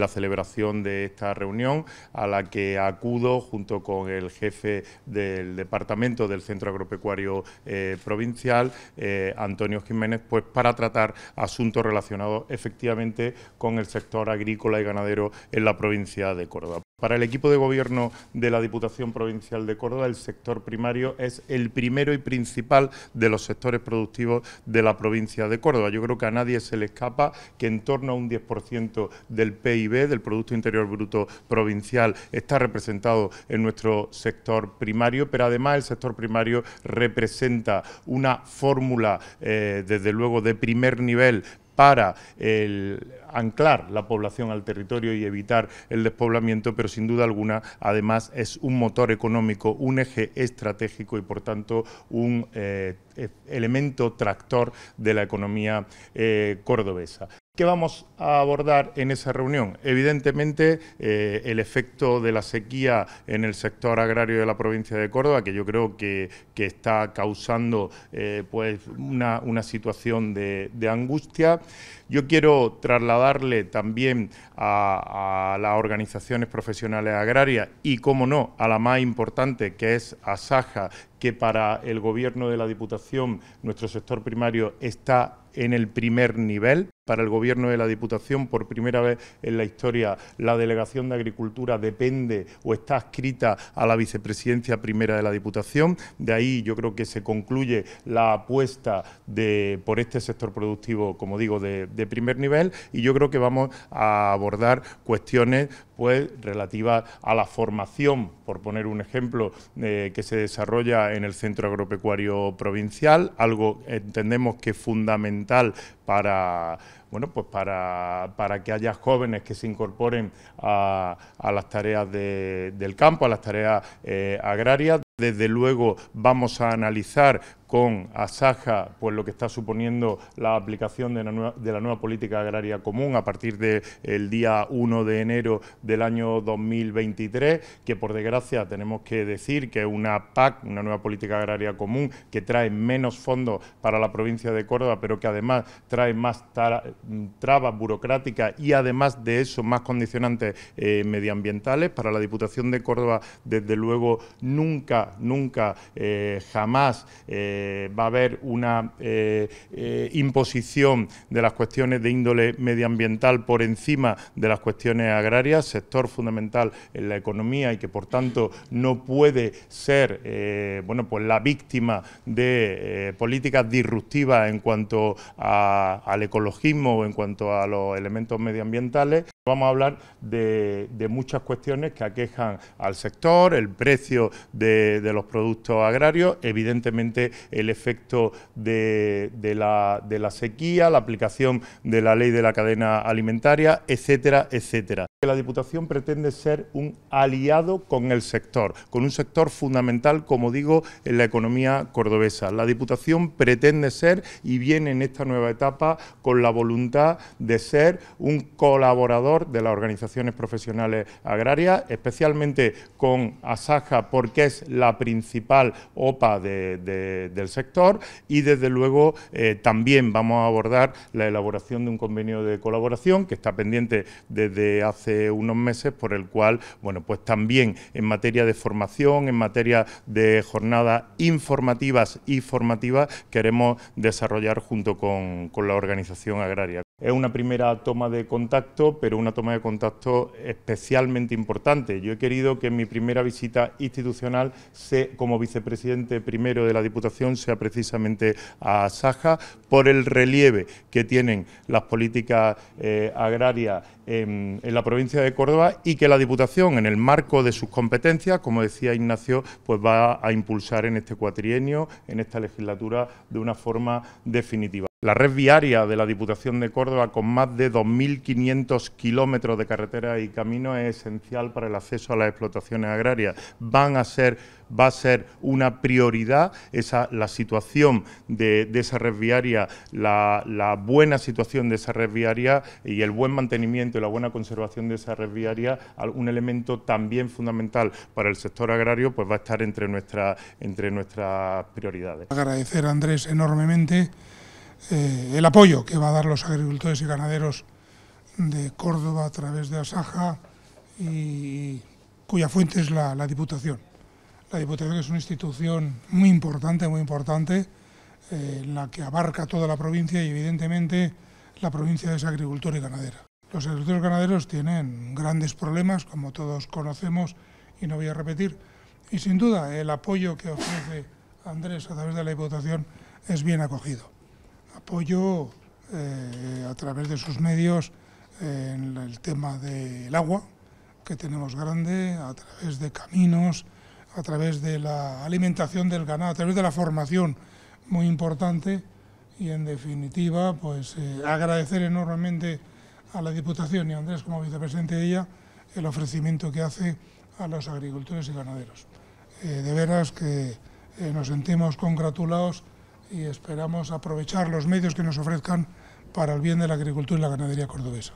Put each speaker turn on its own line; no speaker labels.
la celebración de esta reunión a la que acudo junto con el jefe del departamento del Centro Agropecuario eh, Provincial, eh, Antonio Jiménez, pues para tratar asuntos relacionados efectivamente con el sector agrícola y ganadero en la provincia de Córdoba. Para el equipo de gobierno de la Diputación Provincial de Córdoba, el sector primario es el primero y principal de los sectores productivos de la provincia de Córdoba. Yo creo que a nadie se le escapa que en torno a un 10% del PIB, del Producto Interior Bruto Provincial, está representado en nuestro sector primario, pero además el sector primario representa una fórmula, eh, desde luego, de primer nivel para anclar la población al territorio y evitar el despoblamiento, pero sin duda alguna, además, es un motor económico, un eje estratégico y, por tanto, un eh, e-, elemento tractor de la economía eh, cordobesa. ¿Qué vamos a abordar en esa reunión? Evidentemente, eh, el efecto de la sequía en el sector agrario de la provincia de Córdoba, que yo creo que, está causando eh, pues una, situación de, angustia. Yo quiero trasladarle también a, a, las organizaciones profesionales agrarias y, como no, a la más importante, que es ASAJA, que para el Gobierno de la Diputación, nuestro sector primario, está en el primer nivel para el Gobierno de la Diputación. Por primera vez en la historia, la Delegación de Agricultura depende o está adscrita a la Vicepresidencia Primera de la Diputación. De ahí yo creo que se concluye la apuesta de, por este sector productivo, como digo, de, primer nivel. Y yo creo que vamos a abordar cuestiones pues, relativas a la formación, por poner un ejemplo, eh, que se desarrolla en el Centro Agropecuario Provincial, algo entendemos que es fundamental para bueno, pues para, para que haya jóvenes que se incorporen a, a las tareas del campo, a las tareas eh, agrarias. Desde luego vamos a analizar con Asaja pues lo que está suponiendo la aplicación de la nueva, política agraria común a partir del día 1 de enero del año 2023, que por desgracia tenemos que decir que es una PAC, una nueva política agraria común, que trae menos fondos para la provincia de Córdoba, pero que además trae más, Mm, trabas burocráticas y además de eso más condicionantes eh, medioambientales. Para la Diputación de Córdoba, desde luego, nunca, nunca, eh, jamás eh, va a haber una imposición de las cuestiones de índole medioambiental por encima de las cuestiones agrarias, sector fundamental en la economía y que por tanto no puede ser bueno, pues la víctima de políticas disruptivas en cuanto al ecologismo en cuanto a los elementos medioambientales. Vamos a hablar de, muchas cuestiones que aquejan al sector, el precio de, los productos agrarios, evidentemente el efecto de la sequía, la aplicación de la ley de la cadena alimentaria, etcétera, etcétera la Diputación pretende ser un aliado con el sector, con un sector fundamental, como digo, en la economía cordobesa. La Diputación pretende ser y viene en esta nueva etapa con la voluntad de ser un colaborador de las organizaciones profesionales agrarias, especialmente con Asaja, porque es la principal OPA del sector y desde luego eh, también vamos a abordar la elaboración de un convenio de colaboración que está pendiente desde hace hace unos meses, por el cual, bueno, pues también en materia de formación, en materia de jornadas informativas y formativas, queremos desarrollar junto con, con la organización agraria. Es una primera toma de contacto, pero una toma de contacto especialmente importante. Yo he querido que mi primera visita institucional, como vicepresidente primero de la Diputación, sea precisamente a Saja, por el relieve que tienen las políticas eh, agrarias en, en, la provincia de Córdoba y que la Diputación, en el marco de sus competencias, como decía Ignacio, pues va a impulsar en este cuatrienio, en esta legislatura, de una forma definitiva. La red viaria de la Diputación de Córdoba, con más de 2.500 kilómetros de carretera y camino... es esencial para el acceso a las explotaciones agrarias. Van a ser, va a ser una prioridad esa, la situación de, esa red viaria, la, buena situación de esa red viaria y el buen mantenimiento y la buena conservación de esa red viaria, un elemento también fundamental para el sector agrario, pues va a estar entre, entre nuestras prioridades. Agradecer
a Andrés enormemente eh, el apoyo que va a dar los agricultores y ganaderos de Córdoba a través de Asaja y cuya fuente es la, Diputación. La Diputación es una institución muy importante, muy importante, eh, en la que abarca toda la provincia y evidentemente la provincia es agricultora y ganadera. Los agricultores y ganaderos tienen grandes problemas, como todos conocemos, y no voy a repetir, y sin duda el apoyo que ofrece Andrés a través de la Diputación es bien acogido apoyo eh, a través de sus medios eh, en el tema del agua, que tenemos grande, a través de caminos, a través de la alimentación del ganado, a través de la formación muy importante y en definitiva pues eh, agradecer enormemente a la Diputación y a Andrés como vicepresidente de ella el ofrecimiento que hace a los agricultores y ganaderos. de veras que nos sentimos congratulados y esperamos aprovechar los medios que nos ofrezcan para el bien de la agricultura y la ganadería cordobesa.